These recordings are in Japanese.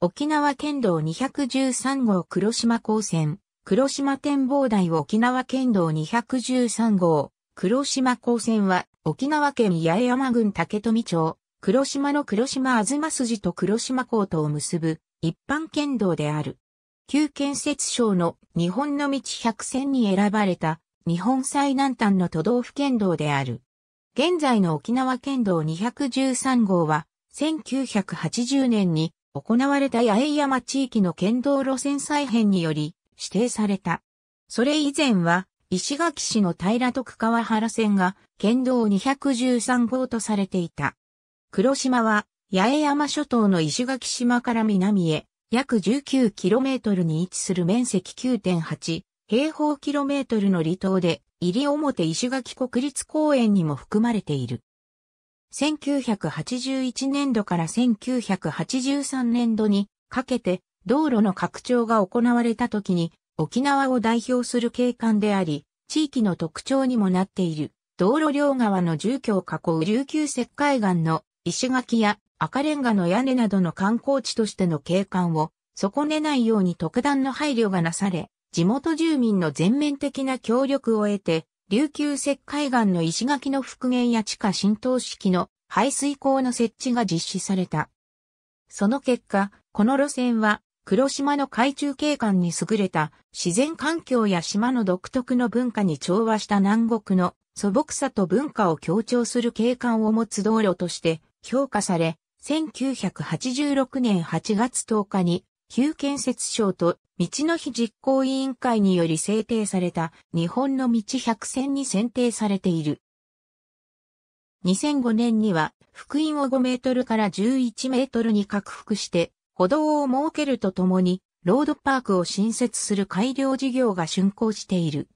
沖縄県道213号黒島高専、黒島展望台沖縄県道213号、黒島高専は、沖縄県八重山郡竹富町、黒島の黒島あずま筋と黒島港とを結ぶ、一般県道である。旧建設省の日本の道100選に選ばれた、日本最南端の都道府県道である。現在の沖縄県道213号は、1980年に行われた八重山地域の県道路線再編により指定された。それ以前は石垣市の平徳川原線が県道213号とされていた。黒島は八重山諸島の石垣島から南へ約 19km に位置する面積9.8平方キロメートルの離島で、入表石垣国立公園にも含まれている。1981年度から1983年度にかけて道路の拡張が行われた時に沖縄を代表する景観であり、地域の特徴にもなっている道路両側の住居を囲う琉球石灰岩の石垣や赤レンガの屋根などの観光地としての景観を損ねないように特段の配慮がなされ、地元住民の全面的な協力を得て、琉球石灰岩の石垣の復元や地下浸透式の排水口の設置が実施された。その結果、この路線は黒島の海中景観に優れた自然環境や島の独特の文化に調和した南国の素朴さと文化を強調する景観を持つ道路として評価され、1986年8月10日に旧建設省と道の日実行委員会により制定された日本の道百選に選定されている。2005年には、福音を5メートルから11メートルに拡幅して、歩道を設けるとともに、ロードパークを新設する改良事業が竣工している。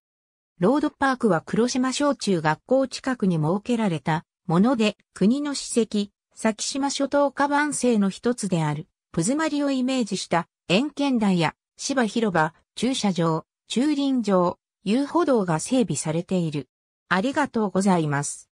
ロードパークは黒島小中学校近くに設けられたもので、国の史跡、先島諸島下番制の一つである、プズマリをイメージした、円圏台や芝広場、駐車場、駐輪場、遊歩道が整備されている。ありがとうございます。